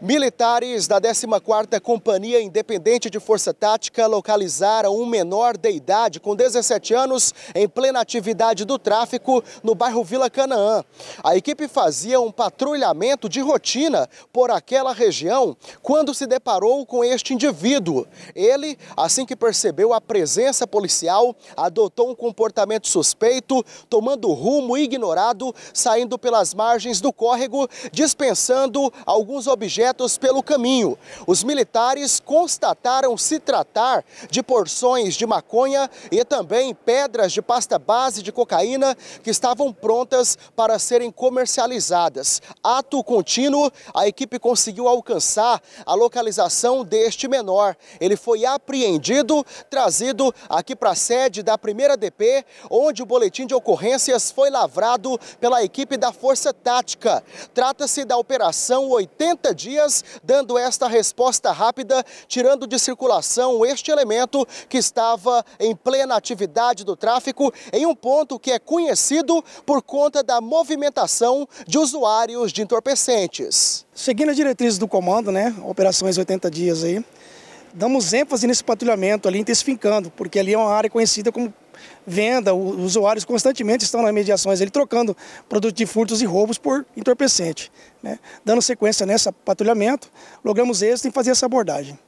Militares da 14ª Companhia Independente de Força Tática localizaram um menor de idade com 17 anos em plena atividade do tráfico no bairro Vila Canaã. A equipe fazia um patrulhamento de rotina por aquela região quando se deparou com este indivíduo. Ele, assim que percebeu a presença policial, adotou um comportamento suspeito, tomando rumo ignorado, saindo pelas margens do córrego, dispensando alguns objetos objetos pelo caminho. Os militares constataram se tratar de porções de maconha e também pedras de pasta base de cocaína que estavam prontas para serem comercializadas. Ato contínuo, a equipe conseguiu alcançar a localização deste menor. Ele foi apreendido, trazido aqui para a sede da primeira DP, onde o boletim de ocorrências foi lavrado pela equipe da Força Tática. Trata-se da Operação 80 Dias dias, dando esta resposta rápida, tirando de circulação este elemento que estava em plena atividade do tráfico em um ponto que é conhecido por conta da movimentação de usuários de entorpecentes. Seguindo as diretrizes do comando, né, operações 80 dias aí, damos ênfase nesse patrulhamento ali, intensificando, porque ali é uma área conhecida como venda, os usuários constantemente estão nas mediações, ele trocando produtos de furtos e roubos por entorpecente. Né? Dando sequência nesse patrulhamento, logramos êxito em fazer essa abordagem.